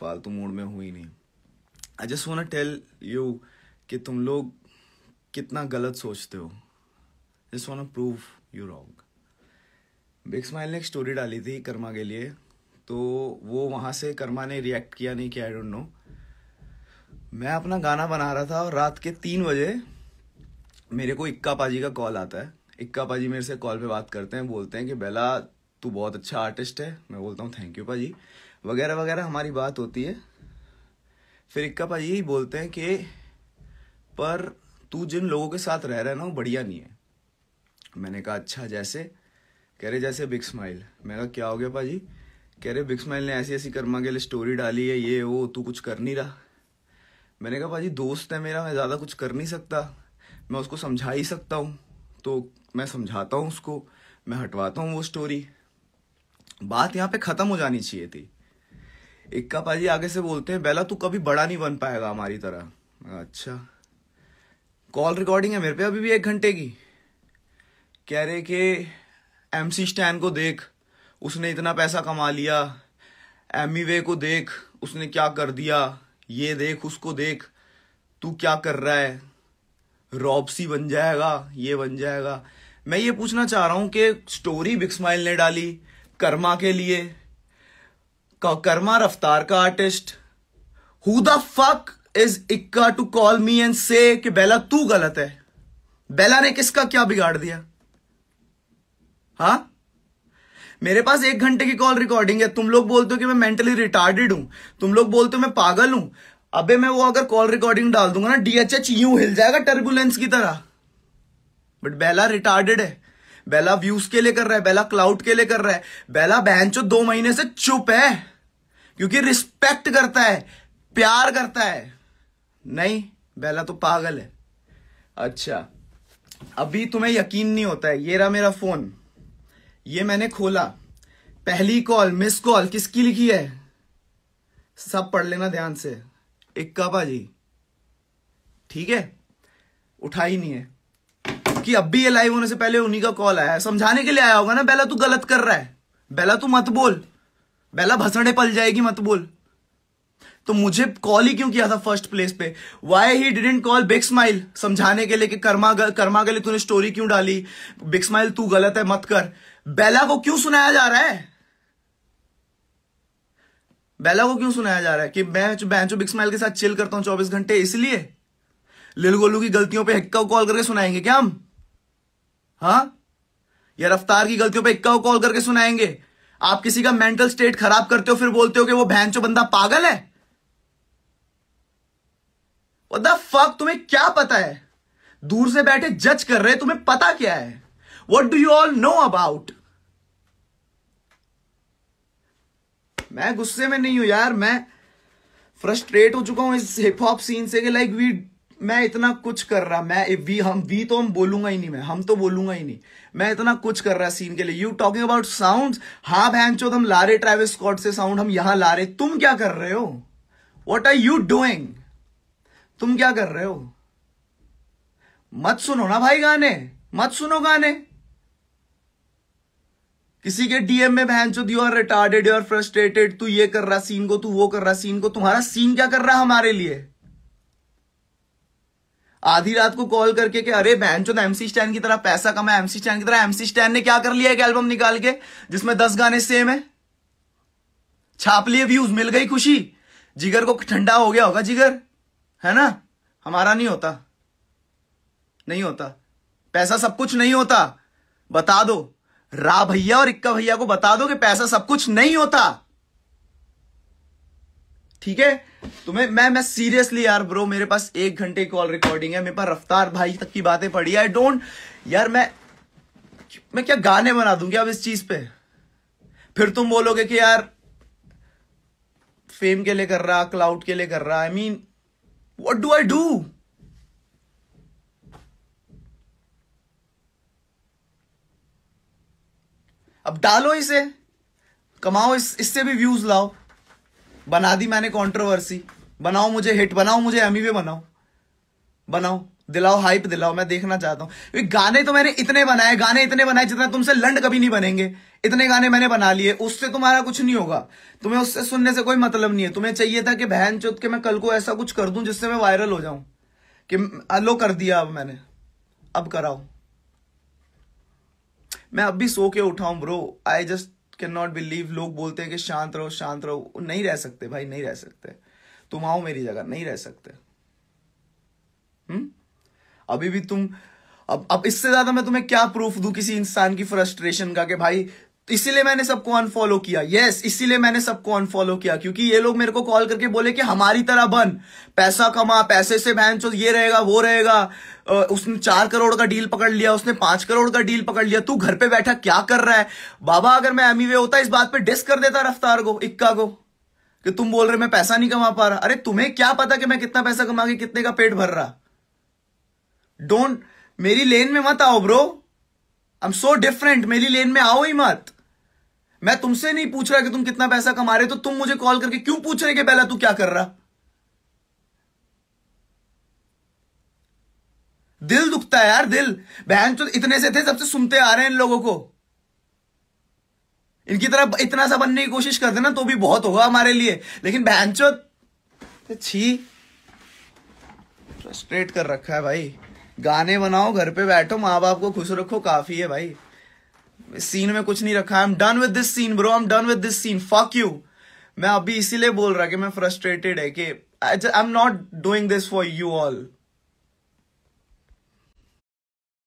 फालतू मूड में हुई नहीं I just want tell you कि तुम लोग कितना गलत सोचते हो just want prove you wrong big smile ने एक स्टोरी डाली थी कर्मा के लिए तो वो वहाँ से कर्मा ने रिएक्ट किया नहीं कि आई डोंट नो मैं अपना गाना बना रहा था और रात के तीन बजे मेरे को इक्का पाजी का कॉल आता है इक्का पाजी मेरे से कॉल पे बात करते हैं बोलते हैं कि बेला तू बहुत अच्छा आर्टिस्ट है मैं बोलता हूँ थैंक यू पाजी वगैरह वगैरह हमारी बात होती है फिर इक्का पा यही बोलते हैं कि पर तू जिन लोगों के साथ रह रहा है ना वो बढ़िया नहीं है मैंने कहा अच्छा जैसे कह रहे जैसे बिग स्माइल मैंने कहा क्या हो गया भाजी कह रहे बिग स्माइल ने ऐसी ऐसी कर्मा के लिए स्टोरी डाली है ये वो तू कुछ कर नहीं रहा मैंने कहा भाजी दोस्त है मेरा मैं ज़्यादा कुछ कर नहीं सकता मैं उसको समझा ही सकता हूँ तो मैं समझाता हूँ उसको मैं हटवाता हूँ वो स्टोरी बात यहाँ पे ख़त्म हो जानी चाहिए थी इक्का पाजी आगे से बोलते हैं बेला तू कभी बड़ा नहीं बन पाएगा हमारी तरह अच्छा कॉल रिकॉर्डिंग है मेरे पे अभी भी एक घंटे की कह रहे कि एम सी स्टैन को देख उसने इतना पैसा कमा लिया एम वे e को देख उसने क्या कर दिया ये देख उसको देख तू क्या कर रहा है रॉबसी बन जाएगा ये बन जाएगा मैं ये पूछना चाह रहा हूँ कि स्टोरी बिग स्माइल ने डाली कर्मा के लिए कर्मा रफ्तार का artist who the fuck is Ikka to call me and से कि बेला तू गलत है बेला ने किसका क्या बिगाड़ दिया हा मेरे पास एक घंटे की कॉल रिकॉर्डिंग है तुम लोग बोलते हो कि मैं मेंटली रिटार्डेड हूं तुम लोग बोलते हो मैं पागल हूं अबे मैं वो अगर कॉल रिकॉर्डिंग डाल दूंगा ना डीएचएच यूं हिल जाएगा टर्बुलेंस की तरह बट बेला रिटार्डेड है बेला व्यूज के लिए कर रहा है बेला क्लाउड के लिए कर रहा है बेला बहन चो दो महीने से चुप है क्योंकि रिस्पेक्ट करता है प्यार करता है नहीं बेला तो पागल है अच्छा अभी तुम्हें यकीन नहीं होता है ये रहा मेरा फोन ये मैंने खोला पहली कॉल मिस कॉल किसकी लिखी है सब पढ़ लेना ध्यान से इक्का भाजी ठीक है उठाई नहीं है कि अब भी ये लाइव होने से पहले उन्हीं का कॉल आया है समझाने के लिए आया होगा ना बेला तू गलत कर रहा है बेला तू मत बोल बेला भसड़े पल जाएगी मत बोल तो मुझे कॉल ही क्यों किया था फर्स्ट प्लेस पे why he didn't call big smile समझाने के लिए कि कर्मा कर्मा के लिए तूने स्टोरी क्यों डाली बिग स्माइल तू गलत है मत कर बेला को क्यों सुनाया जा रहा है बेला को क्यों सुनाया जा रहा है कि मैं बैंचो बिग स्माइल के साथ चिल करता हूं चौबीस घंटे इसलिए लिल गोलू की गलतियों पर हिक्का कॉल करके सुनाएंगे क्या हम हाँ या रफ्तार की गलतियों पर हिक्का कॉल करके सुनाएंगे आप किसी का मेंटल स्टेट खराब करते हो फिर बोलते हो कि वो बहन चो बंदा पागल है द फक तुम्हें क्या पता है दूर से बैठे जज कर रहे तुम्हें पता क्या है what do you all know about मैं गुस्से में नहीं हूं यार मैं फ्रस्ट्रेट हो चुका हूं इस हिप हॉप सीन से कि लाइक वी मैं इतना कुछ कर रहा मैं वी हम वी तो हम बोलूंगा ही नहीं मैं हम तो बोलूंगा ही नहीं मैं इतना कुछ कर रहा सीन के लिए यू टॉकिंग अबाउट साउंड हाँ बहन चो हम ला रहे ट्रेविस स्कॉट से साउंड हम यहां ला रहे तुम क्या कर रहे हो वॉट आर यू डूइंग तुम क्या कर रहे हो मत सुनो ना भाई गाने मत सुनो गाने किसी के डीएम में बहन चो you are retarded you are frustrated तू ये कर रहा सीन को तू वो कर रहा सीन को तुम्हारा सीन क्या कर रहा हमारे लिए आधी रात को कॉल करके कि अरे बहन चो एमसी स्टैंड की तरह पैसा कमा एमसी स्टैंड की तरह एमसी स्टैंड ने क्या कर लिया एक एल्बम निकाल के जिसमें दस गाने सेम है छाप लिए व्यूज मिल गई खुशी जिगर को ठंडा हो गया होगा जिगर है ना हमारा नहीं होता नहीं होता पैसा सब कुछ नहीं होता बता दो रा भैया और इक्का भैया को बता दो कि पैसा सब कुछ नहीं होता ठीक है तुम्हें मैं मैं सीरियसली यार ब्रो मेरे पास एक घंटे कॉल रिकॉर्डिंग है मेरे पास रफ्तार भाई तक की बातें पड़ी आई डोंट यार मैं मैं क्या गाने बना दूंगी अब इस चीज पे फिर तुम बोलोगे कि यार फेम के लिए कर रहा क्लाउड के लिए कर रहा I mean what do I do अब डालो इसे कमाओ इस इससे भी व्यूज लाओ बना दी मैंने कंट्रोवर्सी बनाओ मुझे हिट बनाओ मुझे एमी बनाओ बनाओ दिलाओ हाइप दिलाओ मैं देखना चाहता हूँ गाने तो मैंने इतने बनाए गाने इतने बनाए जितना तुमसे लंड कभी नहीं बनेंगे इतने गाने मैंने बना लिए उससे तुम्हारा कुछ नहीं होगा तुम्हें उससे सुनने से कोई मतलब नहीं है तुम्हें चाहिए था कि बहन चुत के मैं कल को ऐसा कुछ कर दूं जिससे मैं वायरल हो जाऊं कि लो कर दिया अब मैंने अब कराओ मैं अब भी सो के उठाऊ bro I just can not believe लोग बोलते हैं कि शांत रहो शांत रहो नहीं रह सकते भाई नहीं रह सकते तुम आओ मेरी जगह नहीं रह सकते हम्म अभी भी तुम अब अब इससे ज्यादा मैं तुम्हें क्या प्रूफ दू किसी इंसान की फ्रस्ट्रेशन का कि भाई इसीलिए मैंने सबको अनफॉलो किया यस yes, इसीलिए मैंने सबको अनफॉलो किया क्योंकि ये लोग मेरे को कॉल करके बोले कि हमारी तरह बन पैसा कमा पैसे से बहन चो ये रहेगा वो रहेगा उसने चार करोड़ का डील पकड़ लिया उसने पांच करोड़ का डील पकड़ लिया तू घर पे बैठा क्या कर रहा है बाबा अगर मैं एमीवे होता इस बात पर डिस्क कर देता रफ्तार को इक्का को कि तुम बोल रहे मैं पैसा नहीं कमा पा रहा अरे तुम्हें क्या पता कि मैं कितना पैसा कमा के कितने का पेट भर रहा डोंट मेरी लेन में मत आओ bro I am so different मेरी लेन में आओ ही मत मैं तुमसे नहीं पूछ रहा कि तुम कितना पैसा कमा रहे तो तुम मुझे कॉल करके क्यों पूछ रहे कि पहला तू क्या कर रहा दिल दुखता है यार दिल बहन तो इतने से थे सबसे सुनते आ रहे हैं इन लोगों को इनकी तरफ इतना सा बनने की कोशिश करते ना तो भी बहुत होगा हमारे लिए लेकिन बहन चो छी फ्रस्ट्रेट कर रखा है भाई गाने बनाओ घर पे बैठो माँ बाप को खुश रखो काफी है भाई सीन में कुछ नहीं रखा I am done with this scene bro I am done with this scene fuck you मैं अभी इसीलिए बोल रहा कि मैं फ्रस्ट्रेटेड है कि I am not doing this for you all